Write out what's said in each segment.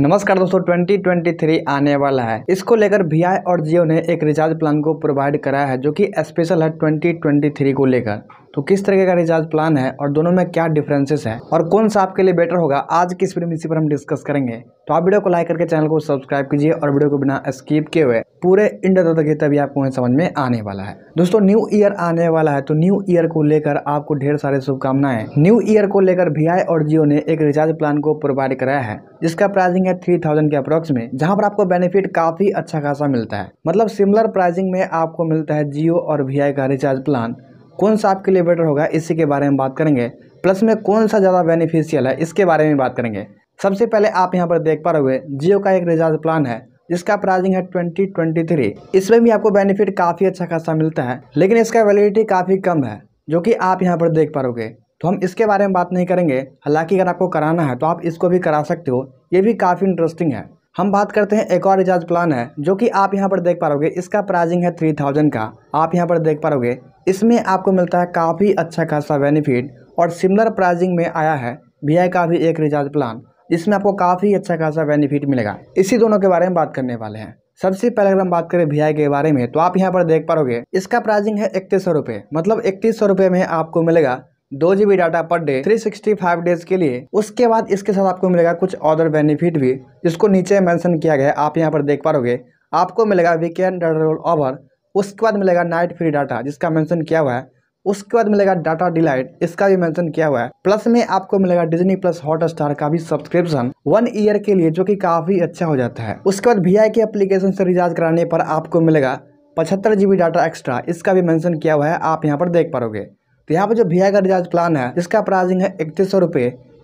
नमस्कार दोस्तों 2023 आने वाला है इसको लेकर वी और जियो ने एक रिचार्ज प्लान को प्रोवाइड कराया है जो कि स्पेशल है 2023 को लेकर तो किस तरीके का रिचार्ज प्लान है और दोनों में क्या डिफरेंसेस है और कौन सा आपके लिए बेटर होगा आज किस फिल्म इसी पर हम डिस्कस करेंगे तो आप वीडियो को लाइक करके चैनल को सब्सक्राइब कीजिए और वीडियो को बिना स्किप किए हुए पूरे इंडिया तक तभी आपको समझ में आने वाला है दोस्तों न्यू ईयर आने वाला है तो न्यू ईयर को लेकर आपको ढेर सारे शुभकामनाएं न्यू ईयर को लेकर वी और जियो ने एक रिचार्ज प्लान को प्रोवाइड कराया है जिसका प्राइसिंग है थ्री थाउजेंड के अप्रोक्स में जहाँ पर आपको बेनिफिट काफी अच्छा खासा मिलता है मतलब सिमिलर प्राइसिंग में आपको मिलता है जियो और वी का रिचार्ज प्लान कौन सा आपके लिए बेटर होगा इसी के बारे में बात करेंगे प्लस में कौन सा ज़्यादा बेनिफिशियल है इसके बारे में बात करेंगे सबसे पहले आप यहाँ पर देख पा रहे जियो का एक रिचार्ज प्लान है जिसका प्राइसिंग है ट्वेंटी ट्वेंटी थ्री इसमें भी आपको बेनिफिट काफ़ी अच्छा खासा मिलता है लेकिन इसका वैलिडिटी काफ़ी कम है जो कि आप यहाँ पर देख पाओगे तो हम इसके बारे में बात नहीं करेंगे हालांकि अगर आपको कराना है तो आप इसको भी करा सकते हो ये भी काफ़ी इंटरेस्टिंग है हम बात करते हैं एक और रिचार्ज प्लान है जो कि आप यहाँ पर देख पाओगे इसका प्राइसिंग है थ्री थाउजेंड का आप यहाँ पर देख पाओगे इसमें आपको मिलता है काफ़ी अच्छा खासा बेनिफिट और सिमिलर प्राइजिंग में आया है वी का भी एक रिचार्ज प्लान जिसमें आपको काफ़ी अच्छा खासा बेनिफिट मिलेगा इसी दोनों के बारे में बात करने वाले हैं सबसे पहले अगर हम बात करें वी के बारे में तो आप यहाँ पर देख पाओगे इसका प्राइसिंग है इकतीस सौ रुपये मतलब इकतीस सौ रुपये में आपको मिलेगा दो B data per day 365 days के लिए उसके बाद इसके साथ आपको मिलेगा कुछ अदर बेनिफिट भी जिसको नीचे मेंशन किया गया है आप यहाँ पर देख पाओगे आपको मिलेगा वीकेंड रोल ओवर उसके बाद मिलेगा नाइट फ्री डाटा जिसका मेंशन किया हुआ है उसके बाद मिलेगा डाटा डिलाइट इसका भी मेंशन किया हुआ है प्लस में आपको मिलेगा डिज्नी प्लस हॉट स्टार का भी सब्सक्रिप्शन वन ईयर के लिए जो कि काफी अच्छा हो जाता है उसके बाद वी के एप्लीकेशन से रिचार्ज कराने पर आपको मिलेगा पचहत्तर जीबी डाटा एक्स्ट्रा इसका भी मेंशन किया हुआ है आप यहाँ पर देख पाओगे तो यहाँ पर जो वी का रिचार्ज प्लान है इसका प्राइसिंग है इकतीस सौ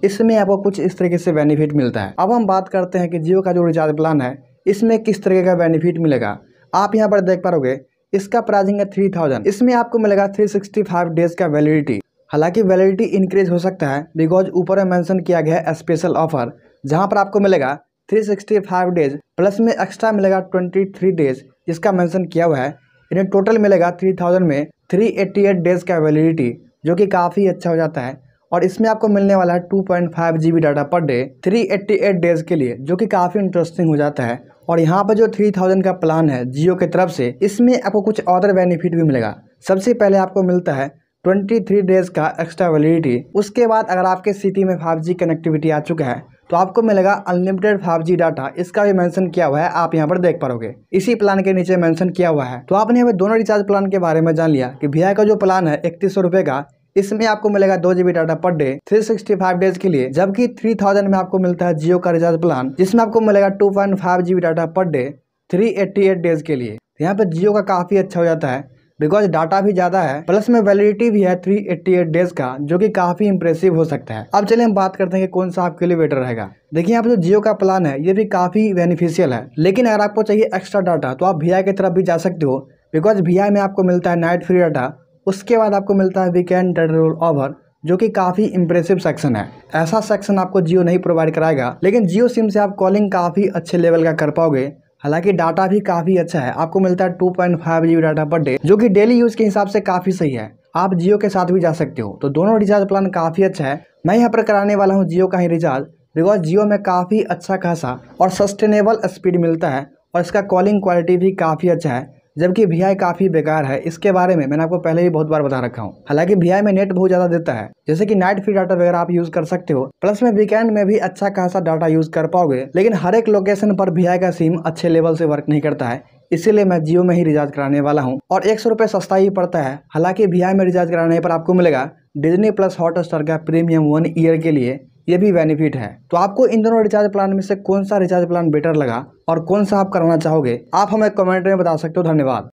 इसमें आपको कुछ इस तरीके से बेनिफिट मिलता है अब हम बात करते हैं कि जियो का जो रिचार्ज प्लान है इसमें किस तरीके का बेनिफिट मिलेगा आप यहाँ पर देख पाओगे इसका प्राइसिंग है थ्री थाउजेंड इसमें आपको मिलेगा थ्री सिक्सटी फाइव डेज का वैलिडिटी हालांकि वैलिडिटी इंक्रीज हो सकता है बिकॉज ऊपर में मेंशन किया गया है स्पेशल ऑफर जहां पर आपको मिलेगा three sixty five days plus में एक्स्ट्रा मिलेगा ट्वेंटी थ्री डेज जिसका मेंशन किया हुआ है इन्हें टोटल मिलेगा थ्री थाउजेंड में थ्री एट्टी एट डेज का वैलिडिटी जो कि काफ़ी अच्छा हो जाता है और इसमें आपको मिलने वाला है two point five G B data per day three eighty eight days के लिए जो कि काफ़ी इंटरेस्टिंग हो जाता है और यहाँ पर जो थ्री थाउजेंड का प्लान है जियो की तरफ से इसमें आपको कुछ अदर बेनिफिट भी मिलेगा सबसे पहले आपको मिलता है ट्वेंटी थ्री डेज़ का एक्स्ट्रा वैलिडिटी उसके बाद अगर आपके सिटी में फाइव जी कनेक्टिविटी आ चुका है तो आपको मिलेगा अनलिमिटेड फाइव जी डाटा इसका भी मेंशन किया हुआ है आप यहाँ पर देख पाओगे इसी प्लान के नीचे मेंशन किया हुआ है तो आपने दोनों रिचार्ज प्लान के बारे में जान लिया कि भैया का जो प्लान है इकतीस सौ का इसमें आपको मिलेगा दो GB data per day three sixty five days के लिए जबकि थ्री थाउजेंड में आपको मिलता है जियो का रिचार्ज प्लान जिसमें आपको मिलेगा two point five GB data per day three eighty eight days के लिए यहाँ पर जियो का काफ़ी अच्छा हो जाता है बिकॉज डाटा भी ज्यादा है प्लस में वैलिडिटी भी है थ्री एट्टी एट डेज का जो कि काफी इंप्रेसिव हो सकता है अब चलिए हम बात करते हैं कि कौन सा आपके लिए बेटर रहेगा देखिए आप जो जियो का प्लान है ये भी काफी बेनिफिशियल है लेकिन अगर आपको चाहिए एक्स्ट्रा डाटा तो आप वी की तरफ भी जा सकते हो बिकॉज वी में आपको मिलता है नाइट फ्री डाटा उसके बाद आपको मिलता है वी कैन रोल ओवर जो कि काफ़ी इंप्रेसिव सेक्शन है ऐसा सेक्शन आपको जियो नहीं प्रोवाइड कराएगा लेकिन जियो सिम से आप कॉलिंग काफ़ी अच्छे लेवल का कर पाओगे हालांकि डाटा भी काफ़ी अच्छा है आपको मिलता है two point data per day जो कि डेली यूज़ के हिसाब से काफ़ी सही है आप जियो के साथ भी जा सकते हो तो दोनों रिचार्ज प्लान काफ़ी अच्छा है मैं यहाँ पर कराने वाला हूँ जियो का ही रिचार्ज बिकॉज जियो में काफ़ी अच्छा खासा और सस्टेनेबल स्पीड मिलता है और इसका कॉलिंग क्वालिटी भी काफ़ी अच्छा है जबकि वी काफ़ी बेकार है इसके बारे में मैंने आपको पहले भी बहुत बार बता रखा हूँ हालांकि वी में नेट बहुत ज़्यादा देता है जैसे कि नाइट फ्री डाटा वगैरह आप यूज़ कर सकते हो प्लस में वीकेंड में भी अच्छा खासा डाटा यूज़ कर पाओगे लेकिन हर एक लोकेशन पर वी का सिम अच्छे लेवल से वर्क नहीं करता है इसीलिए मैं जियो में ही रिचार्ज कराने वाला हूँ और एक सौ रुपये सस्ता ही पड़ता है हालांकि वी में रिचार्ज कराने पर आपको मिलेगा डिजनी प्लस हॉट स्टार का प्रीमियम वन ईयर के लिए ये भी बेनिफिट है तो आपको इन दोनों रिचार्ज प्लान में से कौन सा रिचार्ज प्लान बेटर लगा और कौन सा आप कराना चाहोगे आप हमें कमेंट में बता सकते हो धन्यवाद